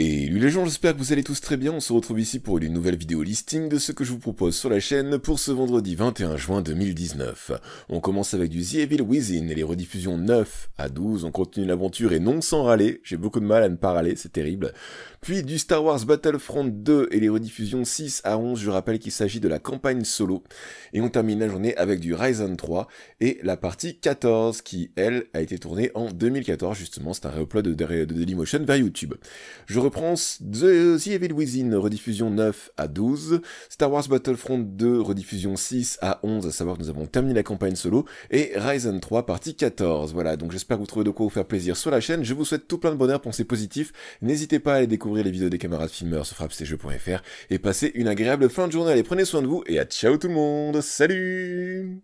Et lui les gens, j'espère que vous allez tous très bien, on se retrouve ici pour une nouvelle vidéo listing de ce que je vous propose sur la chaîne pour ce vendredi 21 juin 2019. On commence avec du The Evil Within et les rediffusions 9 à 12, on continue l'aventure et non sans râler, j'ai beaucoup de mal à ne pas râler, c'est terrible. Puis du Star Wars Battlefront 2 et les rediffusions 6 à 11, je rappelle qu'il s'agit de la campagne solo. Et on termine la journée avec du Ryzen 3 et la partie 14 qui, elle, a été tournée en 2014 justement, c'est un reupload de, Dailymotion vers YouTube reprends The Evil Within, rediffusion 9 à 12, Star Wars Battlefront 2, rediffusion 6 à 11, à savoir que nous avons terminé la campagne solo, et Ryzen 3, partie 14. Voilà, donc j'espère que vous trouvez de quoi vous faire plaisir sur la chaîne, je vous souhaite tout plein de bonheur, pensez positif, n'hésitez pas à aller découvrir les vidéos des camarades filmeurs sur frappecjeux.fr, et passez une agréable fin de journée, allez, prenez soin de vous, et à ciao tout le monde, salut